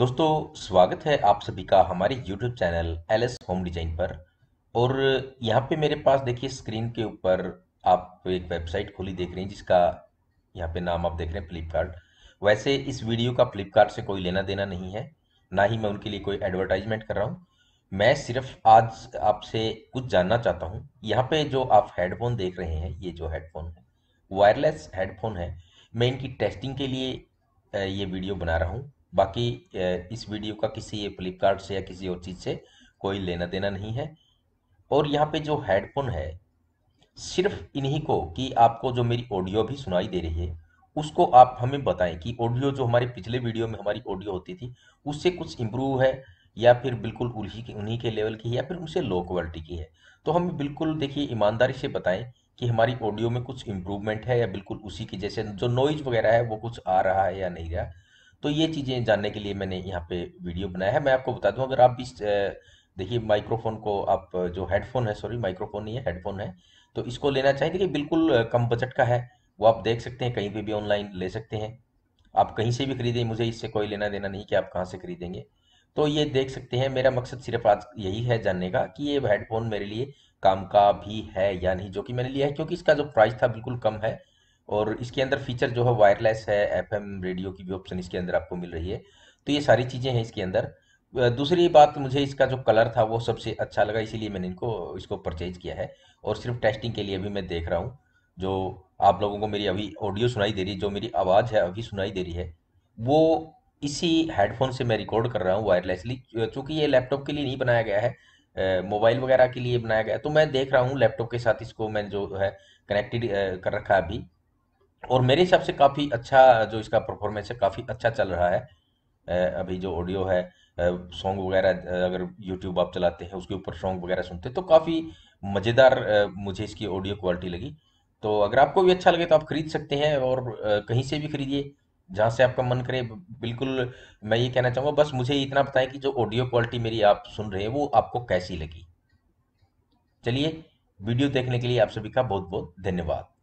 दोस्तों स्वागत है आप सभी का हमारे YouTube channel L S home design पर और यहाँ पे मेरे पास देखिए स्क्रीन के ऊपर आप एक वेबसाइट खोली देख रहे हैं जिसका यहाँ पे नाम आप देख रहे हैं फ्लिपकार्ट वैसे इस वीडियो का फ्लिपकार्ट से कोई लेना देना नहीं है ना ही मैं उनके लिए कोई एडवर्टाइजमेंट कर रहा हूँ मैं सिर्फ आज आपसे कुछ जानना चाहता हूँ यहाँ पे जो आप हेडफोन देख रहे हैं ये जो हेडफोन है वायरलेस हेडफोन है मैं इनकी टेस्टिंग के लिए ये वीडियो बना रहा हूँ बाकी इस वीडियो का किसी ये फ्लिपकार्ट से या किसी और चीज़ से कोई लेना देना नहीं है और यहाँ पे जो हेडफोन है सिर्फ इन्हीं को कि आपको जो मेरी ऑडियो भी सुनाई दे रही है उसको आप हमें बताएं कि ऑडियो जो हमारे पिछले वीडियो में हमारी ऑडियो होती थी उससे कुछ इम्प्रूव है या फिर बिल्कुल उन्हीं के उन्हीं के लेवल की है या फिर उनसे लो क्वालिटी की है तो हमें बिल्कुल देखिए ईमानदारी से बताएं कि हमारी ऑडियो में कुछ इम्प्रूवमेंट है या बिल्कुल उसी की जैसे जो नॉइज वगैरह है वो कुछ आ रहा है या नहीं रहा तो ये चीज़ें जानने के लिए मैंने यहाँ पे वीडियो बनाया है मैं आपको बता दूँ अगर आप भी देखिए माइक्रोफोन को आप जो हेडफोन है सॉरी माइक्रोफोन नहीं है हेडफोन है तो इसको लेना चाहिए देखिए बिल्कुल कम बजट का है वो आप देख सकते हैं कहीं पर भी ऑनलाइन ले सकते हैं आप कहीं से भी खरीदें मुझे इससे कोई लेना देना नहीं कि आप कहाँ से खरीदेंगे तो ये देख सकते हैं मेरा मकसद सिर्फ आज यही है जानने का कि ये हेडफोन मेरे लिए काम का भी है या नहीं जो कि मैंने लिया है क्योंकि इसका जो प्राइस था बिल्कुल कम है और इसके अंदर फीचर जो है वायरलेस है एफ रेडियो की भी ऑप्शन इसके अंदर आपको मिल रही है तो ये सारी चीज़ें हैं इसके अंदर दूसरी बात मुझे इसका जो कलर था वो सबसे अच्छा लगा इसीलिए मैंने इनको इसको परचेज किया है और सिर्फ टेस्टिंग के लिए अभी मैं देख रहा हूँ जो आप लोगों को मेरी अभी ऑडियो सुनाई दे रही है जो मेरी आवाज़ है अभी सुनाई दे रही है वो इसी हेडफोन से मैं रिकॉर्ड कर रहा हूँ वायरलेसली चूँकि ये लैपटॉप के लिए नहीं बनाया गया है मोबाइल वगैरह के लिए बनाया गया है तो मैं देख रहा हूँ लैपटॉप के साथ इसको मैं जो है कनेक्टेड कर रखा है अभी और मेरे हिसाब से काफ़ी अच्छा जो इसका परफॉर्मेंस है काफ़ी अच्छा चल रहा है अभी जो ऑडियो है सॉन्ग वगैरह अगर यूट्यूब आप चलाते हैं उसके ऊपर सॉन्ग वगैरह सुनते हैं तो काफ़ी मज़ेदार मुझे इसकी ऑडियो क्वालिटी लगी तो अगर आपको भी अच्छा लगे तो आप खरीद सकते हैं और कहीं से भी खरीदिए जहाँ से आपका मन करे बिल्कुल मैं ये कहना चाहूँगा बस मुझे इतना बताएं कि जो ऑडियो क्वालिटी मेरी आप सुन रहे हैं वो आपको कैसी लगी चलिए वीडियो देखने के लिए आप सभी का बहुत बहुत धन्यवाद